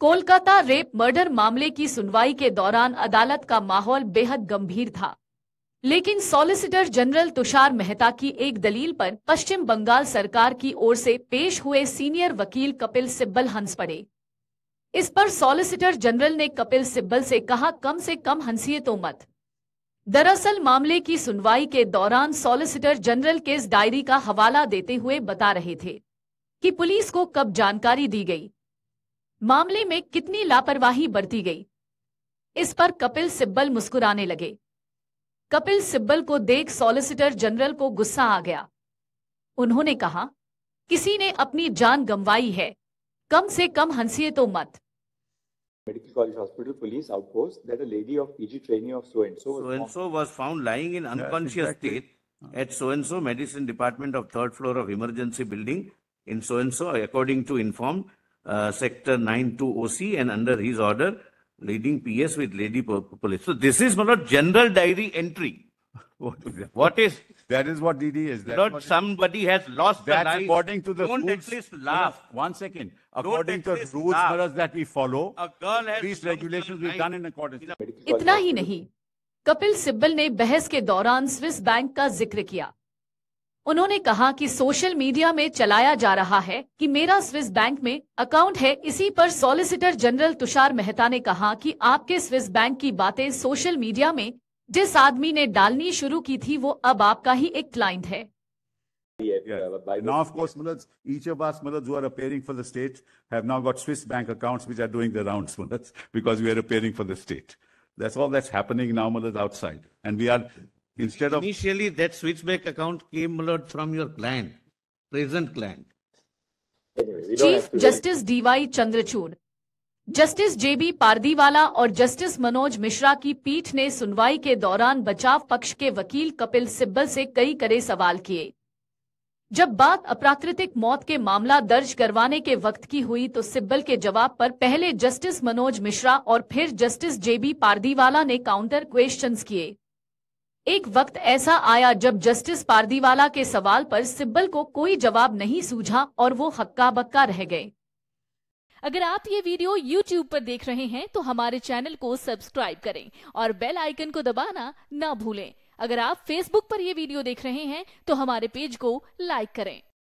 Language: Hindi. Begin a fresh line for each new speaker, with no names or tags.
कोलकाता रेप मर्डर मामले की सुनवाई के दौरान अदालत का माहौल बेहद गंभीर था लेकिन सॉलिसिटर जनरल तुषार मेहता की एक दलील पर पश्चिम बंगाल सरकार की ओर से पेश हुए सीनियर वकील कपिल सिब्बल हंस पड़े इस पर सॉलिसिटर जनरल ने कपिल सिब्बल से कहा कम से कम हंसिए तो मत दरअसल मामले की सुनवाई के दौरान सॉलिसिटर जनरल केस डायरी का हवाला देते हुए बता रहे थे कि पुलिस को कब जानकारी दी गई मामले में कितनी लापरवाही बरती गई इस पर कपिल सिब्बल मुस्कुराने लगे कपिल सिब्बल को देख सॉलिसिटर जनरल को गुस्सा आ गया उन्होंने कहा किसी ने अपनी जान गंवाई है कम से कम हंसिए तो मत
Medical College Hospital police outpost that a lady of PG trainee of so and so so and
so was found lying in unconscious state at so and so medicine department of third floor of emergency building in so and so according to informed uh, Sector 92 OC and under his order, leading PS with lady police. So this is not
general diary entry. what is that is what DD is. that? not somebody has lost that the life. according to the Don't rules. at least laugh. One second. According to the rules laugh. that we follow, these regulations we've done in accordance.
इतना ही नहीं कपिल सिब्बल ने बहस के दौरान स्विस बैंक का जिक्र किया उन्होंने कहा कि सोशल मीडिया में चलाया जा रहा है कि मेरा स्विस बैंक में अकाउंट है इसी पर सॉलिसिटर जनरल तुषार मेहता ने कहा कि आपके स्विस बैंक की बातें सोशल मीडिया में जिस आदमी ने डालनी शुरू की थी वो अब आपका ही एक क्लाइंट है
That's all Instead of initially that switchback account came alert from your
client, present client. Chief Justice
D.Y. Chandrachud, justice J B Pardiwala और जस्टिस मनोज मिश्रा की पीठ ने सुनवाई के दौरान बचाव पक्ष के वकील कपिल सिब्बल से कई करे सवाल किए जब बात अप्राकृतिक मौत के मामला दर्ज करवाने के वक्त की हुई तो सिब्बल के जवाब पर पहले जस्टिस मनोज मिश्रा और फिर जस्टिस जेबी पारदीवाला ने काउंटर क्वेश्चंस किए एक वक्त ऐसा आया जब जस्टिस पारदीवाला के सवाल पर सिब्बल को कोई जवाब नहीं सूझा और वो हक्का बक्का रह गए अगर आप ये वीडियो YouTube पर देख रहे हैं तो हमारे चैनल को सब्सक्राइब करें और बेल आइकन को दबाना ना भूलें अगर आप Facebook पर यह वीडियो देख रहे हैं तो हमारे पेज को लाइक करें